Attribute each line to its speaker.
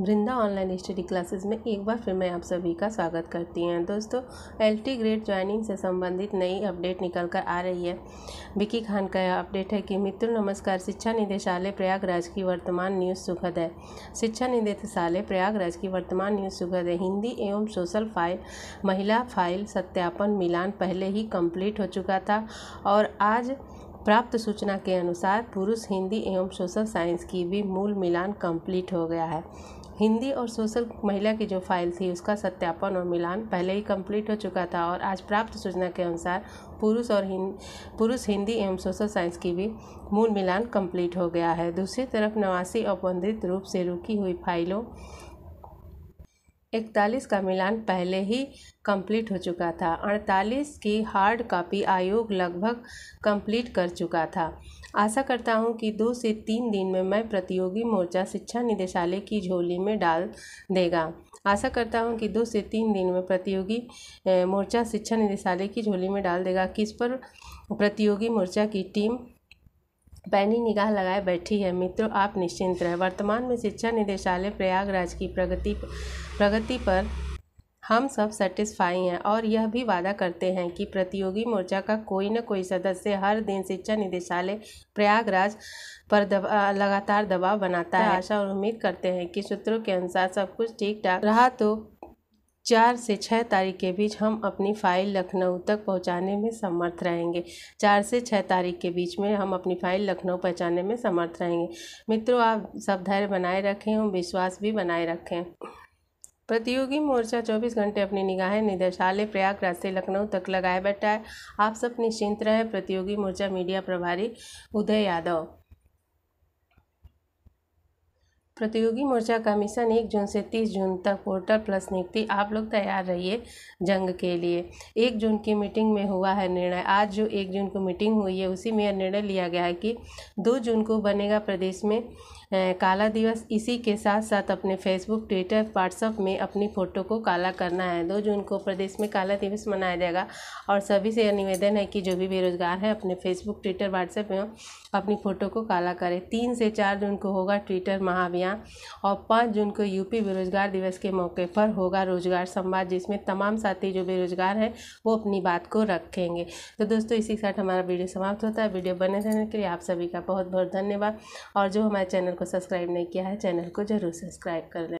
Speaker 1: वृंदा online study classes में एक बार फिर मैं आप सभी का स्वागत करती हैं दोस्तों एल टी ग्रेड ज्वाइनिंग से संबंधित नई अपडेट निकल कर आ रही है विकी खान का यह अपडेट है कि मित्र नमस्कार शिक्षा निदेशालय प्रयागराज की वर्तमान न्यूज़ सुखद है शिक्षा निदेशालय प्रयागराज की वर्तमान न्यूज़ सुखद है हिंदी एवं सोशल फाइल महिला फाइल सत्यापन मिलान पहले ही कम्प्लीट हो चुका था और आज प्राप्त सूचना के अनुसार पुरुष हिंदी एवं सोशल साइंस की भी मूल मिलान कंप्लीट हो गया है हिंदी और सोशल महिला की जो फाइल थी उसका सत्यापन और मिलान पहले ही कंप्लीट हो चुका था और आज प्राप्त सूचना के अनुसार पुरुष और हिं पुरुष हिंदी एवं सोशल साइंस की भी मूल मिलान कंप्लीट हो गया है दूसरी तरफ नवासी और रूप से रुकी हुई फाइलों इकतालीस का मिलान पहले ही कंप्लीट हो चुका था अड़तालीस की हार्ड कॉपी आयोग लगभग कंप्लीट कर चुका था आशा करता हूँ कि दो से तीन दिन में मैं प्रतियोगी मोर्चा शिक्षा निदेशालय की झोली में डाल देगा आशा करता हूँ कि दो से तीन दिन में प्रतियोगी मोर्चा शिक्षा निदेशालय की झोली में डाल देगा किस पर प्रतियोगी मोर्चा की टीम पैनी निगाह लगाए बैठी है मित्रों आप निश्चिंत रहें वर्तमान में शिक्षा निदेशालय प्रयागराज की प्रगति प्रगति पर हम सब सेटिस्फाई हैं और यह भी वादा करते हैं कि प्रतियोगी मोर्चा का कोई न कोई सदस्य हर दिन शिक्षा निदेशालय प्रयागराज पर दबा, लगातार दबाव बनाता है हाँ। आशा और उम्मीद करते हैं कि सूत्रों के अनुसार सब कुछ ठीक ठाक रहा तो चार से छः तारीख के बीच हम अपनी फ़ाइल लखनऊ तक पहुंचाने में समर्थ रहेंगे चार से छः तारीख के बीच में हम अपनी फ़ाइल लखनऊ पहुंचाने में समर्थ रहेंगे मित्रों आप सब धैर्य बनाए रखें और विश्वास भी बनाए रखें प्रतियोगी मोर्चा 24 घंटे अपनी निगाहें निदेशालय प्रयागराज से लखनऊ तक लगाए बैठा है आप सब निश्चिंत रहें प्रतियोगी मोर्चा मीडिया प्रभारी उदय यादव प्रतियोगी मोर्चा कमीशन एक जून से तीस जून तक पोर्टल प्लस नियुक्ति आप लोग तैयार रहिए जंग के लिए एक जून की मीटिंग में हुआ है निर्णय आज जो एक जून को मीटिंग हुई है उसी में यह निर्णय लिया गया है कि दो जून को बनेगा प्रदेश में काला दिवस इसी के साथ साथ अपने फेसबुक ट्विटर व्हाट्सअप में अपनी फ़ोटो को काला करना है दो जून को प्रदेश में काला दिवस मनाया जाएगा और सभी से यह निवेदन है कि जो भी बेरोजगार है अपने फेसबुक ट्विटर व्हाट्सएप में अपनी फ़ोटो को काला करें तीन से चार जून को होगा ट्विटर महाअभियान रैलियां और पाँच जून को यूपी बेरोजगार दिवस के मौके पर होगा रोजगार संवाद जिसमें तमाम साथी जो बेरोजगार हैं वो अपनी बात को रखेंगे तो दोस्तों इसी के साथ हमारा वीडियो समाप्त होता है वीडियो बने रहने के लिए आप सभी का बहुत बहुत धन्यवाद और जो हमारे चैनल को सब्सक्राइब नहीं किया है चैनल को ज़रूर सब्सक्राइब कर लें